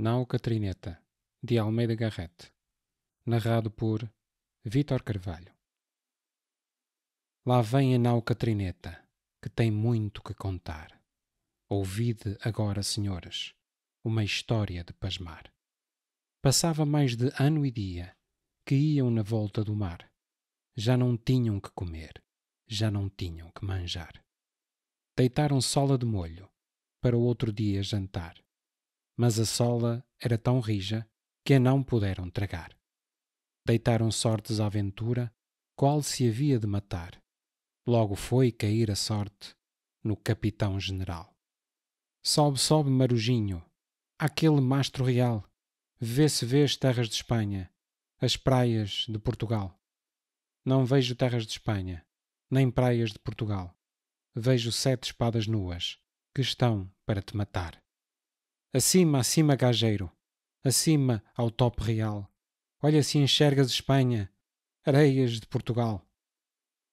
Nau Catrineta, de Almeida Garrett, narrado por Vítor Carvalho. Lá vem a Nau Catrineta, que tem muito que contar. Ouvide agora, senhoras, uma história de pasmar. Passava mais de ano e dia que iam na volta do mar. Já não tinham que comer, já não tinham que manjar. Deitaram sola de molho para o outro dia jantar mas a sola era tão rija que a não puderam tragar. Deitaram sortes à ventura, qual se havia de matar. Logo foi cair a sorte no capitão-general. Sobe, sobe, Marujinho, aquele mastro real, vê-se vês terras de Espanha, as praias de Portugal. Não vejo terras de Espanha, nem praias de Portugal. Vejo sete espadas nuas, que estão para te matar. Acima, acima, gajeiro. Acima ao top real. Olha se enxergas Espanha, areias de Portugal.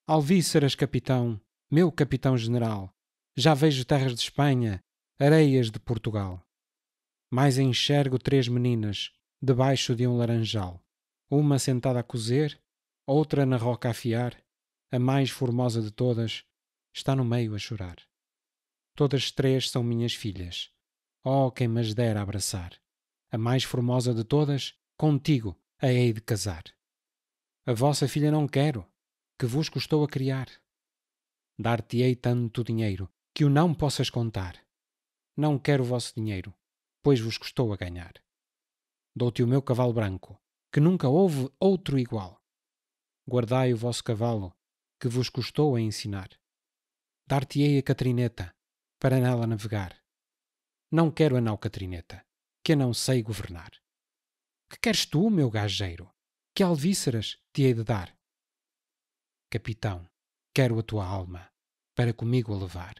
Alvíceras, capitão, meu capitão-general. Já vejo terras de Espanha, areias de Portugal. Mais enxergo três meninas, debaixo de um laranjal. Uma sentada a cozer, outra na roca a fiar a mais formosa de todas, está no meio a chorar. Todas três são minhas filhas. Oh, quem mas dera abraçar! A mais formosa de todas, contigo a hei de casar. A vossa filha não quero, que vos custou a criar. Dar-te-ei tanto dinheiro, que o não possas contar. Não quero o vosso dinheiro, pois vos custou a ganhar. Dou-te o meu cavalo branco, que nunca houve outro igual. Guardai o vosso cavalo, que vos custou a ensinar. Dar-te-ei a catrineta, para nela navegar. Não quero a nau Catrineta, que a não sei governar. Que queres tu, meu gajeiro? Que alvíceras te hei de dar? Capitão, quero a tua alma, para comigo a levar.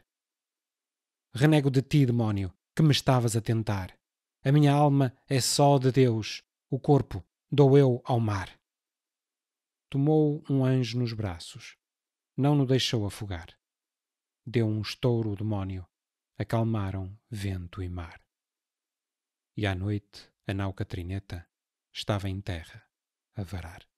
Renego de ti, demónio, que me estavas a tentar. A minha alma é só de Deus, o corpo dou eu ao mar. Tomou um anjo nos braços, não no deixou afogar. Deu um estouro o demónio, acalmaram vento e mar. E à noite a nau Catrineta estava em terra a varar.